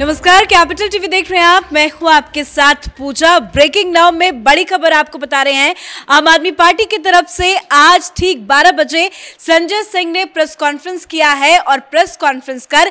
नमस्कार capital TV देख रहे हैं आप मैं हूं आपके साथ पूजा ब्रेकिंग नाउ में बड़ी खबर आपको बता रहे हैं आम आदमी पार्टी की तरफ से आज ठीक 12 बजे संजय सिंह ने प्रेस कॉन्फ्रेंस किया है और प्रेस कॉन्फ्रेंस कर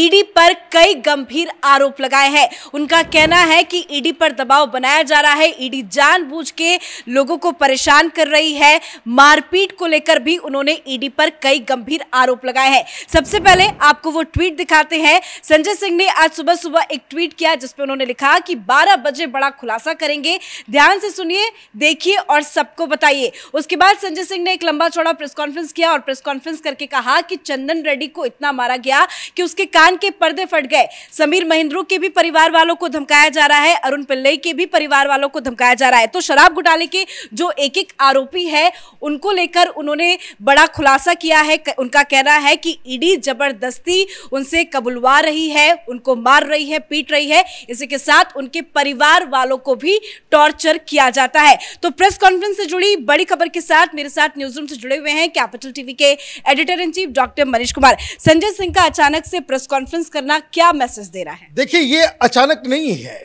ईडी e पर कई गंभीर आरोप लगाए हैं उनका कहना है कि ईडी e पर दबाव बनाया जा रहा है ईडी e जान के लोगों को परेशान कर रही है मारपीट को लेकर भी उन्होंने ईडी पर कई गंभीर आरोप लगाए हैं सबसे पहले आपको वो ट्वीट दिखाते हैं संजय सिंह ने आज सुबह सुबह सुबह एक ट्वीट किया जिसपे उन्होंने लिखा कि 12 बजे बड़ा खुलासा करेंगे ध्यान से सुनिए देखिए और सबको बताइए उसके बाद संजय सिंह ने एक लंबा चौड़ा प्रेस कॉन्फ्रेंस किया और प्रेस कॉन्फ्रेंस करके कहा कि चंदन रेड्डी को इतना मारा गया कि उसके कान के पर्दे फट गए समीर महेंद्रू के भी परिवार वालों को धमकाया जा रहा है अरुण पिल्लई के भी परिवार वालों को धमकाया जा रहा है तो शराब घोटाले के जो एक एक आरोपी है उनको लेकर उन्होंने बड़ा खुलासा किया है उनका कहना है कि ईडी जबरदस्ती उनसे कबुलवा रही है उनको मार मार रही है पीट रही है इसी के साथ उनके परिवार वालों को भी टॉर्चर किया जाता है तो प्रेस कॉन्फ्रेंस से जुड़ी बड़ी खबर के साथ मेरे साथ न्यूज रूम से जुड़े हुए हैं कैपिटल टीवी के editor in chief doctor Manish Kumar Sanjay Singh का अचानक से प्रेस कॉन्फ्रेंस करना क्या मैसेज दे रहा है देखिए ये अचानक नहीं है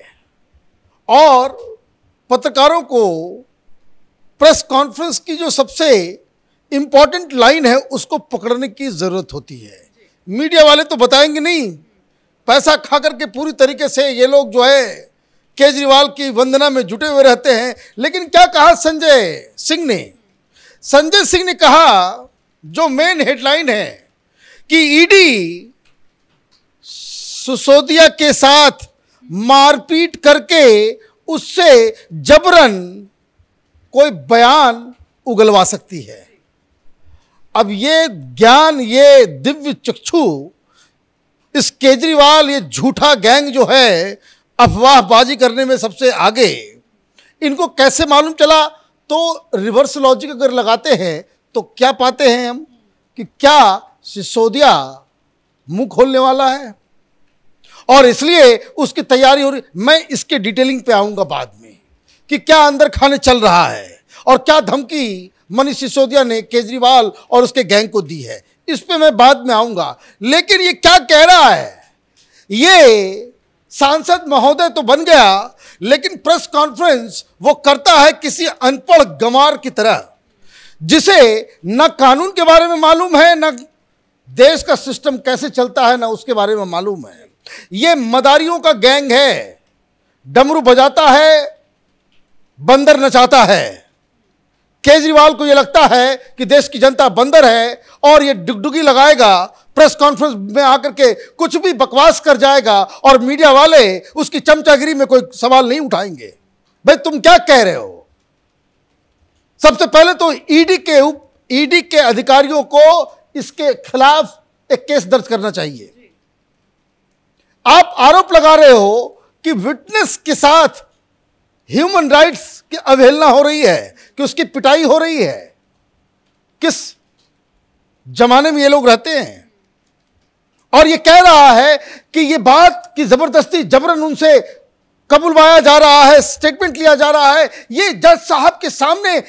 और पत्रकारों को प्रेस कॉन्फ्रेंस की जो सबसे इम्पॉर्टेंट लाइन है उसको पकड़ने की ज़रूरत होती है मीडिया वाले तो बताएंगे नहीं पैसा खा करके पूरी तरीके से ये लोग जो है केजरीवाल की वंदना में जुटे हुए रहते हैं लेकिन क्या कहा संजय सिंह ने संजय सिंह ने कहा जो मेन हेडलाइन है कि ईडी e सुसोदिया के साथ मारपीट करके उससे जबरन कोई बयान उगलवा सकती है अब ये ज्ञान ये दिव्य चक्षु इस केजरीवाल ये झूठा गैंग जो है अफवाहबाजी करने में सबसे आगे इनको कैसे मालूम चला तो रिवर्स लॉजिक अगर लगाते हैं तो क्या पाते हैं हम कि क्या सिसोदिया मुंह खोलने वाला है और इसलिए उसकी तैयारी हो रही मैं इसके डिटेलिंग पे आऊंगा बाद में कि क्या अंदर खाने चल रहा है और क्या धमकी मनीष सिसोदिया ने केजरीवाल और उसके गैंग को दी है इस पे मैं बाद में आऊंगा लेकिन ये क्या कह रहा है ये सांसद महोदय तो बन गया लेकिन प्रेस कॉन्फ्रेंस वो करता है किसी अनपढ़ गंवार की तरह जिसे न कानून के बारे में मालूम है न देश का सिस्टम कैसे चलता है न उसके बारे में मालूम है ये मदारियों का गैंग है डमरू बजाता है बंदर नचाता है केजरीवाल को ये लगता है कि देश की जनता बंदर है और ये डुगडुगी लगाएगा प्रेस कॉन्फ्रेंस में आकर के कुछ भी बकवास कर जाएगा और मीडिया वाले उसकी चमचागिरी में कोई सवाल नहीं उठाएंगे भाई तुम क्या कह रहे हो सबसे पहले तो ईडी e के उप ईडी e के अधिकारियों को इसके खिलाफ एक केस दर्ज करना चाहिए आप आरोप लगा रहे हो कि विटनेस के साथ ह्यूमन राइट्स की अवहेलना हो रही है कि उसकी पिटाई हो रही है किस जमाने में ये लोग रहते हैं और ये कह रहा है कि ये बात की जबरदस्ती जबरन उनसे कबुलवाया जा रहा है स्टेटमेंट लिया जा रहा है ये जज साहब के सामने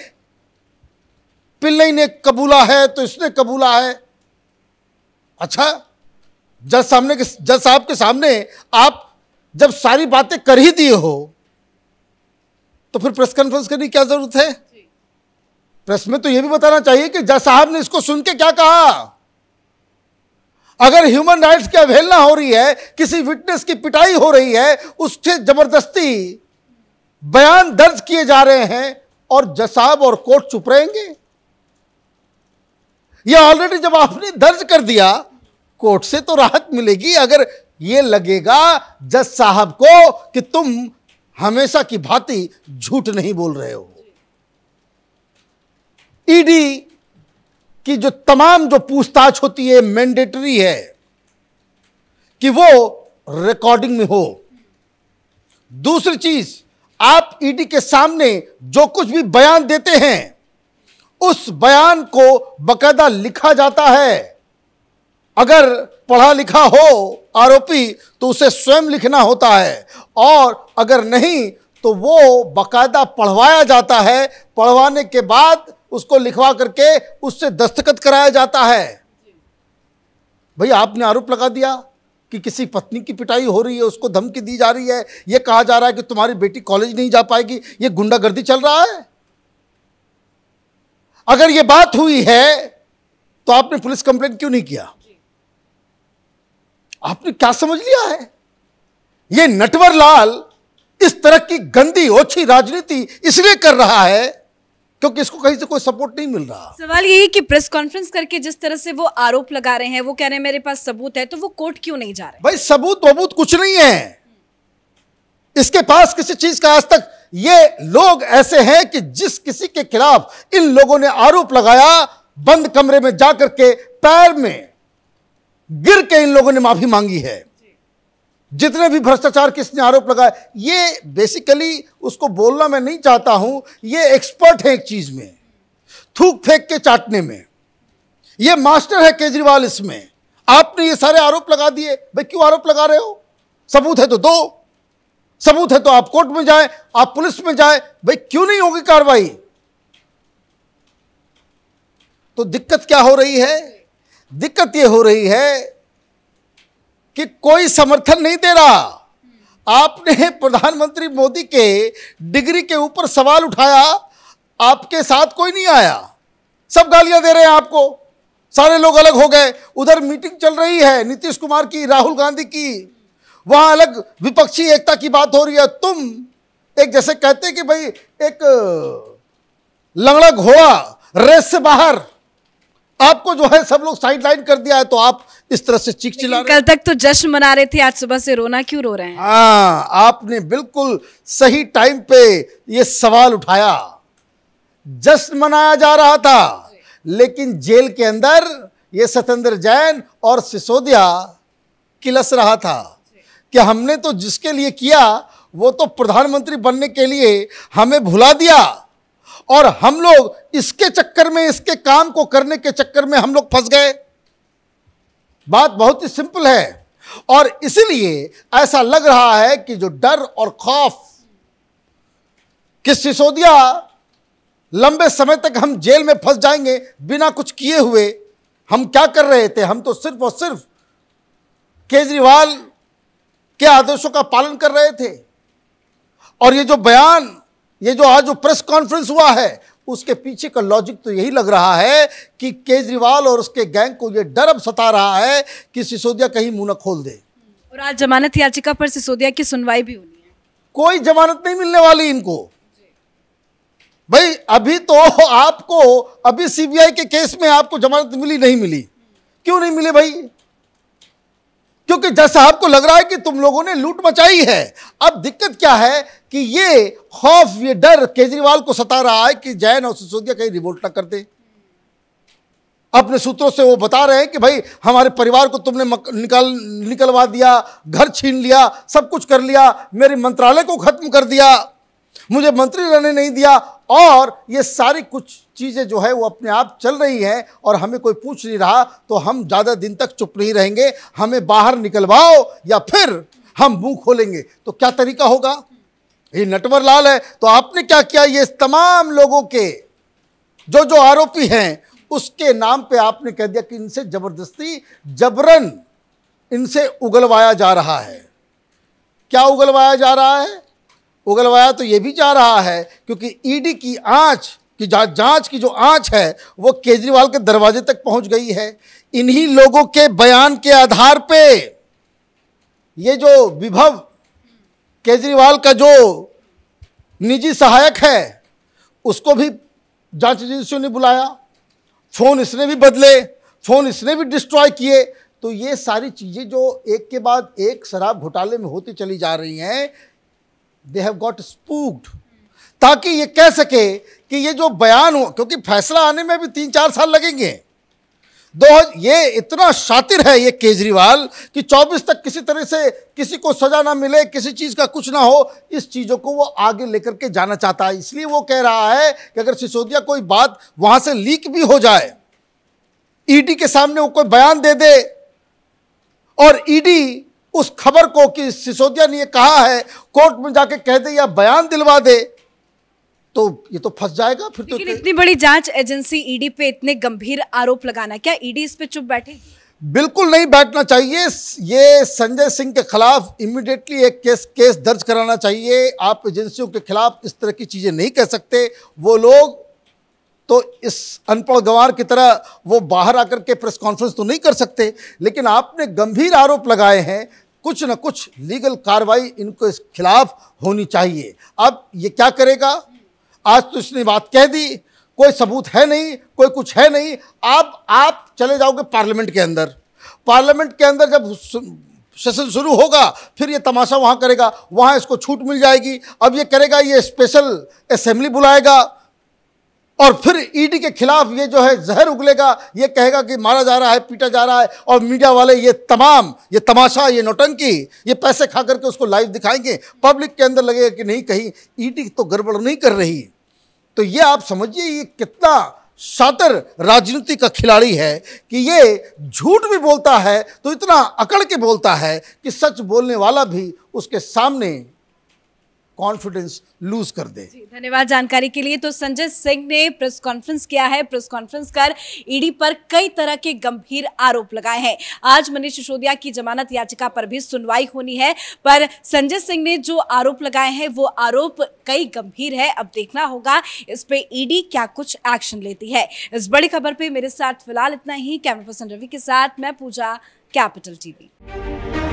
पिल्लई ने कबूला है तो इसने कबूला है अच्छा जज सामने के जज साहब के सामने आप जब सारी बातें कर ही दिए हो तो फिर प्रेस कॉन्फ्रेंस करने की क्या जरूरत है प्रेस में तो यह भी बताना चाहिए कि जज साहब ने इसको सुन के क्या कहा अगर ह्यूमन राइट्स की अवहेलना हो रही है किसी विटनेस की पिटाई हो रही है उससे जबरदस्ती बयान दर्ज किए जा रहे हैं और जज साहब और कोर्ट चुप रहेंगे यह ऑलरेडी जब आपने दर्ज कर दिया कोर्ट से तो राहत मिलेगी अगर यह लगेगा जज साहब को कि तुम हमेशा की भांति झूठ नहीं बोल रहे हो ईडी e की जो तमाम जो पूछताछ होती है मैंडेटरी है कि वो रिकॉर्डिंग में हो दूसरी चीज आप ईडी e के सामने जो कुछ भी बयान देते हैं उस बयान को बकायदा लिखा जाता है अगर पढ़ा लिखा हो आरोपी तो उसे स्वयं लिखना होता है और अगर नहीं तो वो बाकायदा पढ़वाया जाता है पढ़वाने के बाद उसको लिखवा करके उससे दस्तखत कराया जाता है भाई आपने आरोप लगा दिया कि किसी पत्नी की पिटाई हो रही है उसको धमकी दी जा रही है ये कहा जा रहा है कि तुम्हारी बेटी कॉलेज नहीं जा पाएगी ये गुंडागर्दी चल रहा है अगर ये बात हुई है तो आपने पुलिस कंप्लेंट क्यों नहीं किया आपने क्या समझ लिया है ये नटवर लाल इस तरह की गंदी ओछी राजनीति इसलिए कर रहा है क्योंकि इसको कहीं से कोई सपोर्ट नहीं मिल रहा सवाल यही कि प्रेस कॉन्फ्रेंस करके जिस तरह से वो आरोप लगा रहे हैं वो कह रहे हैं मेरे पास सबूत है तो वो कोर्ट क्यों नहीं जा रहे भाई सबूत वबूत कुछ नहीं है इसके पास किसी चीज का आज तक ये लोग ऐसे हैं कि जिस किसी के खिलाफ इन लोगों ने आरोप लगाया बंद कमरे में जाकर के पैर में गिर के इन लोगों ने माफ़ी मांगी है जितने भी भ्रष्टाचार किसने आरोप लगाए ये बेसिकली उसको बोलना मैं नहीं चाहता हूं ये एक्सपर्ट है एक चीज़ में थूक फेंक के चाटने में ये मास्टर है केजरीवाल इसमें आपने ये सारे आरोप लगा दिए भाई क्यों आरोप लगा रहे हो सबूत है तो दो सबूत है तो आप कोर्ट में जाए आप पुलिस में जाए भाई क्यों नहीं होगी कार्रवाई तो दिक्कत क्या हो रही है दिक्कत ये हो रही है कि कोई समर्थन नहीं दे रहा आपने प्रधानमंत्री मोदी के डिग्री के ऊपर सवाल उठाया आपके साथ कोई नहीं आया सब गालियां दे रहे हैं आपको सारे लोग अलग हो गए उधर मीटिंग चल रही है नीतीश कुमार की राहुल गांधी की वहां अलग विपक्षी एकता की बात हो रही है तुम एक जैसे कहते कि भाई एक लंगड़ा घोड़ा रेस से बाहर आपको जो है सब लोग साइड लाइन कर दिया है तो आप इस तरह से चीख चिल्ला कल तक तो जश्न मना रहे थे आज सुबह से रोना क्यों रो रहे हैं हाँ आपने बिल्कुल सही टाइम पे ये सवाल उठाया जश्न मनाया जा रहा था लेकिन जेल के अंदर ये सतेंद्र जैन और सिसोदिया किलस रहा था कि हमने तो जिसके लिए किया वो तो प्रधानमंत्री बनने के लिए हमें भुला दिया और हम लोग इसके चक्कर में इसके काम को करने के चक्कर में हम लोग फंस गए बात बहुत ही सिंपल है और इसलिए ऐसा लग रहा है कि जो डर और खौफ कि सिसोदिया लंबे समय तक हम जेल में फंस जाएंगे बिना कुछ किए हुए हम क्या कर रहे थे हम तो सिर्फ और सिर्फ केजरीवाल के आदेशों का पालन कर रहे थे और ये जो बयान ये जो आज जो प्रेस कॉन्फ्रेंस हुआ है उसके पीछे का लॉजिक तो यही लग रहा है कि केजरीवाल और उसके गैंग को ये डर अब सता रहा है कि सिसोदिया कहीं मुंह न खोल दे और आज जमानत याचिका पर सिसोदिया की सुनवाई भी होनी है कोई जमानत नहीं मिलने वाली इनको भाई अभी तो आपको अभी सीबीआई के केस में आपको जमानत मिली नहीं मिली क्यों नहीं मिली भाई क्योंकि जैसा आपको लग रहा है कि तुम लोगों ने लूट मचाई है अब दिक्कत क्या है कि ये खौफ ये डर केजरीवाल को सता रहा है कि जैन और सिसोदिया कहीं रिवोल्ट ना कर दे अपने सूत्रों से वो बता रहे हैं कि भाई हमारे परिवार को तुमने निकाल निकलवा दिया घर छीन लिया सब कुछ कर लिया मेरे मंत्रालय को खत्म कर दिया मुझे मंत्री रहने नहीं दिया और ये सारी कुछ चीज़ें जो है वो अपने आप चल रही हैं और हमें कोई पूछ नहीं रहा तो हम ज़्यादा दिन तक चुप नहीं रहेंगे हमें बाहर निकलवाओ या फिर हम मुंह खोलेंगे तो क्या तरीका होगा ये नटवर लाल है तो आपने क्या किया ये तमाम लोगों के जो जो आरोपी हैं उसके नाम पे आपने कह दिया कि इनसे जबरदस्ती जबरन इनसे उगलवाया जा रहा है क्या उगलवाया जा रहा है उगलवाया तो ये भी जा रहा है क्योंकि ईडी की आंच की जांच की जो आंच है वो केजरीवाल के दरवाजे तक पहुंच गई है इन्हीं लोगों के बयान के आधार पे ये जो विभव केजरीवाल का जो निजी सहायक है उसको भी जांच एजेंसियों ने बुलाया फ़ोन इसने भी बदले फ़ोन इसने भी डिस्ट्रॉय किए तो ये सारी चीज़ें जो एक के बाद एक शराब घोटाले में होती चली जा रही हैं दे हैव गॉट स्पूक्ड ताकि ये कह सके कि ये जो बयान हो क्योंकि फैसला आने में भी तीन चार साल लगेंगे दो ये इतना शातिर है ये केजरीवाल कि 24 तक किसी तरह से किसी को सजा ना मिले किसी चीज़ का कुछ ना हो इस चीज़ों को वो आगे लेकर के जाना चाहता है इसलिए वो कह रहा है कि अगर सिसोदिया कोई बात वहाँ से लीक भी हो जाए ईडी के सामने वो कोई बयान दे दे और ईडी उस खबर को कि सिसोदिया ने ये कहा है कोर्ट में जाके कह दे या बयान दिलवा दे तो ये तो फंस जाएगा फिर तो इतनी बड़ी जांच एजेंसी ईडी e पे इतने गंभीर आरोप लगाना क्या ईडी e इस पे चुप बैठेगी बिल्कुल नहीं बैठना चाहिए ये संजय सिंह के खिलाफ इमिडिएटली एक केस केस दर्ज कराना चाहिए आप एजेंसियों के खिलाफ इस तरह की चीज़ें नहीं कह सकते वो लोग तो इस अनपढ़ गवार की तरह वो बाहर आकर के प्रेस कॉन्फ्रेंस तो नहीं कर सकते लेकिन आपने गंभीर आरोप लगाए हैं कुछ ना कुछ लीगल कार्रवाई इनको इस खिलाफ होनी चाहिए अब ये क्या करेगा आज तो इसने बात कह दी कोई सबूत है नहीं कोई कुछ है नहीं अब आप चले जाओगे पार्लियामेंट के अंदर पार्लियामेंट के अंदर जब सेशन शुरू होगा फिर ये तमाशा वहाँ करेगा वहाँ इसको छूट मिल जाएगी अब ये करेगा ये स्पेशल असेंबली बुलाएगा और फिर ईडी e के खिलाफ ये जो है जहर उगलेगा ये कहेगा कि मारा जा रहा है पीटा जा रहा है और मीडिया वाले ये तमाम ये तमाशा ये नोटंकी ये पैसे खा करके उसको लाइव दिखाएंगे पब्लिक के अंदर लगेगा कि नहीं कहीं ईडी e तो गड़बड़ नहीं कर रही तो ये आप समझिए ये कितना शातर राजनीति का खिलाड़ी है कि ये झूठ भी बोलता है तो इतना अकड़ के बोलता है कि सच बोलने वाला भी उसके सामने कॉन्फिडेंस लूज कर दे धन्यवाद जानकारी के लिए तो संजय सिंह ने प्रेस कॉन्फ्रेंस किया है प्रेस कॉन्फ्रेंस कर ईडी पर कई तरह के गंभीर आरोप लगाए हैं आज मनीष सिसोदिया की जमानत याचिका पर भी सुनवाई होनी है पर संजय सिंह ने जो आरोप लगाए हैं वो आरोप कई गंभीर है अब देखना होगा इस पे ईडी क्या कुछ एक्शन लेती है इस बड़ी खबर पे मेरे साथ फिलहाल इतना ही कैमरा पर्सन रवि के साथ मैं पूजा कैपिटल टीवी